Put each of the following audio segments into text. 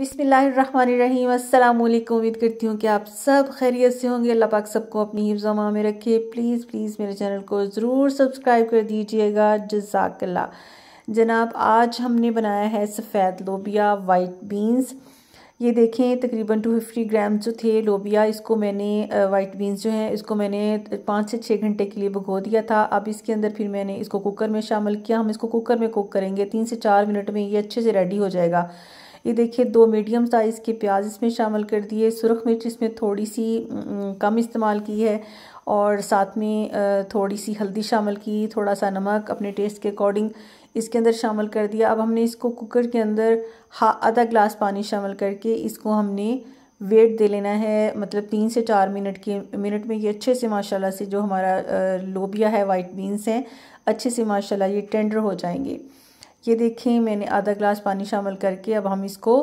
अस्सलाम अल्लाम उम्मीद करती हूँ कि आप सब खैरियत से होंगे अल्लाह पाक सबको अपनी हिफ्जमा में रखे प्लीज़ प्लीज़ मेरे चैनल को ज़रूर सब्सक्राइब कर दीजिएगा जजाकल्ला जनाब आज हमने बनाया है सफ़ेद लोबिया वाइट बीन्स ये देखें तकरीबन टू फिफ्टी ग्राम जो थे लोबिया इसको मैंने वाइट बीन्स जो हैं इसको मैंने पाँच से छः घंटे के लिए भगो दिया था अब इसके अंदर फिर मैंने इसको कुकर में शामिल किया हम इसको कुकर में कुक करेंगे तीन से चार मिनट में ये अच्छे से रेडी हो जाएगा ये देखिए दो मीडियम साइज़ के प्याज इसमें शामिल कर दिए सुरख मिर्च इसमें थोड़ी सी कम इस्तेमाल की है और साथ में थोड़ी सी हल्दी शामिल की थोड़ा सा नमक अपने टेस्ट के अकॉर्डिंग इसके अंदर शामिल कर दिया अब हमने इसको कुकर के अंदर हा आधा ग्लास पानी शामिल करके इसको हमने वेट दे लेना है मतलब तीन से चार मिनट के मिनट में ये अच्छे से माशाल्लाह से जो हमारा लोबिया है वाइट बीन्स हैं अच्छे से माशाल्लाह ये टेंडर हो जाएंगे ये देखें मैंने आधा ग्लास पानी शामिल करके अब हम इसको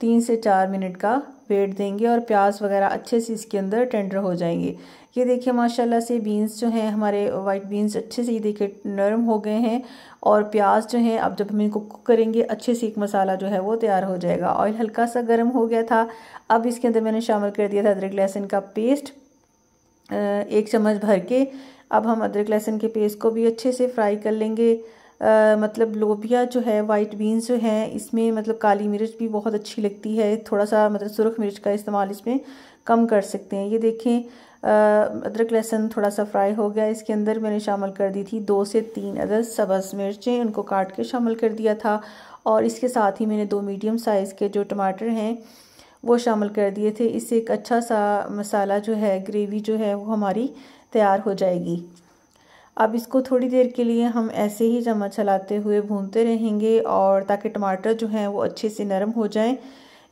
तीन से चार मिनट का वेट देंगे और प्याज वगैरह अच्छे से इसके अंदर टेंडर हो जाएंगे ये देखिए माशाल्लाह से बीन्स जो हैं हमारे वाइट बीन्स अच्छे से ये देखिए नरम हो गए हैं और प्याज जो है अब जब हम इनको कुक करेंगे अच्छे से एक मसाला जो है वो तैयार हो जाएगा ऑयल हल्का सा गर्म हो गया था अब इसके अंदर मैंने शामिल कर दिया था अदरक लहसुन का पेस्ट एक चम्मच भर के अब हम अदरक लहसुन के पेस्ट को भी अच्छे से फ्राई कर लेंगे आ, मतलब लोबिया जो है वाइट बीन्स जो हैं इसमें मतलब काली मिर्च भी बहुत अच्छी लगती है थोड़ा सा मतलब सुरख मिर्च का इस्तेमाल इसमें कम कर सकते हैं ये देखें अदरक लहसुन थोड़ा सा फ्राई हो गया इसके अंदर मैंने शामिल कर दी थी दो से तीन अदर सब्ज़ मिर्चें उनको काट के शामिल कर दिया था और इसके साथ ही मैंने दो मीडियम साइज़ के जो टमाटर हैं वो शामिल कर दिए थे इससे एक अच्छा सा मसाला जो है ग्रेवी जो है वो हमारी तैयार हो जाएगी अब इसको थोड़ी देर के लिए हम ऐसे ही चम्मच चलाते हुए भूनते रहेंगे और ताकि टमाटर जो हैं वो अच्छे से नरम हो जाएं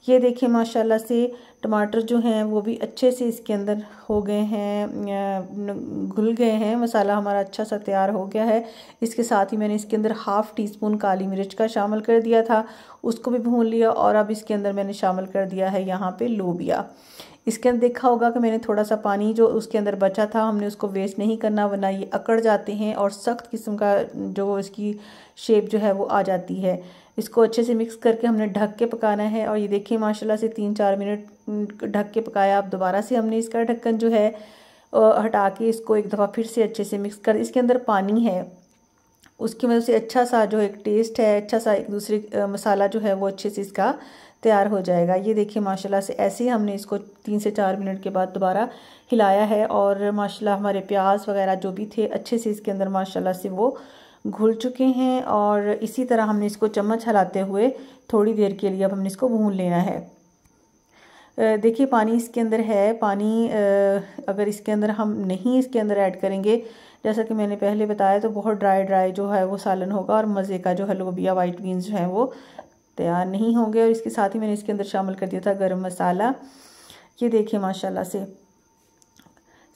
ये देखें माशाल्लाह से टमाटर जो हैं वो भी अच्छे से इसके अंदर हो गए हैं घुल गए हैं मसाला हमारा अच्छा सा तैयार हो गया है इसके साथ ही मैंने इसके अंदर हाफ़ टी स्पून काली मिर्च का शामिल कर दिया था उसको भी भून लिया और अब इसके अंदर मैंने शामिल कर दिया है यहाँ पे लोबिया इसके अंदर देखा होगा कि मैंने थोड़ा सा पानी जो उसके अंदर बचा था हमने उसको वेस्ट नहीं करना वरना ये अकड़ जाते हैं और सख्त किस्म का जो इसकी शेप जो है वो आ जाती है इसको अच्छे से मिक्स करके हमने ढक के पकाना है और ये देखिए माशाल्लाह से तीन चार मिनट ढक के पकाया अब दोबारा से हमने इसका ढक्कन जो है हटा के इसको एक दफ़ा फिर से अच्छे से मिक्स कर इसके अंदर पानी है उसकी वजह से अच्छा सा जो एक टेस्ट है अच्छा सा एक दूसरे मसाला जो है वो अच्छे से इसका तैयार हो जाएगा ये देखिए माशाल्लाह से ऐसे ही हमने इसको तीन से चार मिनट के बाद दोबारा हिलाया है और माशाल्लाह हमारे प्याज वगैरह जो भी थे अच्छे से इसके अंदर माशाल्लाह से वो घुल चुके हैं और इसी तरह हमने इसको चम्मच हलाते हुए थोड़ी देर के लिए अब हमने इसको भून लेना है देखिए पानी इसके अंदर है पानी अगर इसके अंदर हम नहीं इसके अंदर ऐड करेंगे जैसा कि मैंने पहले बताया तो बहुत ड्राई ड्राई जो है वो सालन होगा और मज़े का जो है लोबिया वाइट बीन्स जो हैं वो तैयार नहीं होंगे और इसके साथ ही मैंने इसके अंदर शामिल कर दिया था गर्म मसाला ये देखिए माशाल्लाह से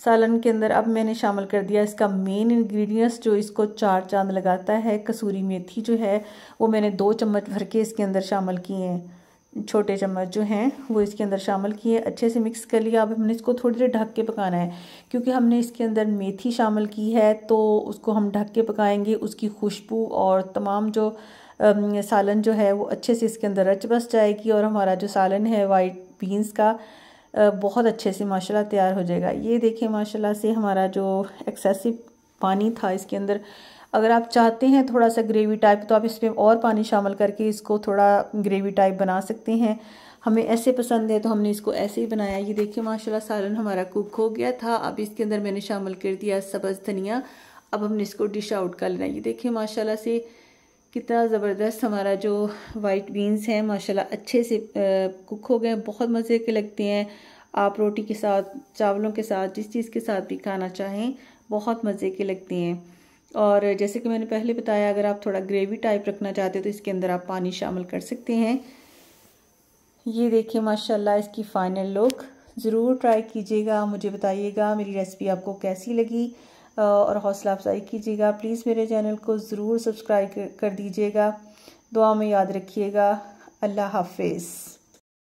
सालन के अंदर अब मैंने शामिल कर दिया इसका मेन इंग्रेडिएंट्स जो इसको चार चांद लगाता है कसूरी मेथी जो है वो मैंने दो चम्मच भर के इसके अंदर शामिल किए हैं छोटे चम्मच जो हैं वो इसके अंदर शामिल किए अच्छे से मिक्स कर लिया अब हमने इसको थोड़ी देर ढक के पकाना है क्योंकि हमने इसके अंदर मेथी शामिल की है तो उसको हम ढक के पकाएंगे उसकी खुशबू और तमाम जो सालन जो है वो अच्छे से इसके अंदर रच बस जाएगी और हमारा जो सालन है वाइट बीन्स का बहुत अच्छे से माशाल्लाह तैयार हो जाएगा ये देखें माशाल्लाह से हमारा जो एक्सेसिव पानी था इसके अंदर अगर आप चाहते हैं थोड़ा सा ग्रेवी टाइप तो आप इसमें और पानी शामिल करके इसको थोड़ा ग्रेवी टाइप बना सकते हैं हमें ऐसे पसंद है तो हमने इसको ऐसे ही बनाया ये देखिए माशाल्लाह सालन हमारा कुक हो गया था अब इसके अंदर मैंने शामिल कर दिया सब्ज़ धनिया अब हमने इसको डिश आउट कर लेना ये देखिए माशाल्लाह से कितना ज़बरदस्त हमारा जो वाइट बीन्स हैं माशाल्लाह अच्छे से कुक हो गए बहुत मज़े के लगते हैं आप रोटी के साथ चावलों के साथ जिस चीज़ के साथ भी खाना चाहें बहुत मज़े के लगते हैं और जैसे कि मैंने पहले बताया अगर आप थोड़ा ग्रेवी टाइप रखना चाहते हैं तो इसके अंदर आप पानी शामिल कर सकते हैं ये देखिए माशाल्लाह इसकी फ़ाइनल लुक ज़रूर ट्राई कीजिएगा मुझे बताइएगा मेरी रेसिपी आपको कैसी लगी और हौसला अफजाई कीजिएगा प्लीज़ मेरे चैनल को ज़रूर सब्सक्राइब कर दीजिएगा दुआ में याद रखिएगा अल्लाह हाफिज़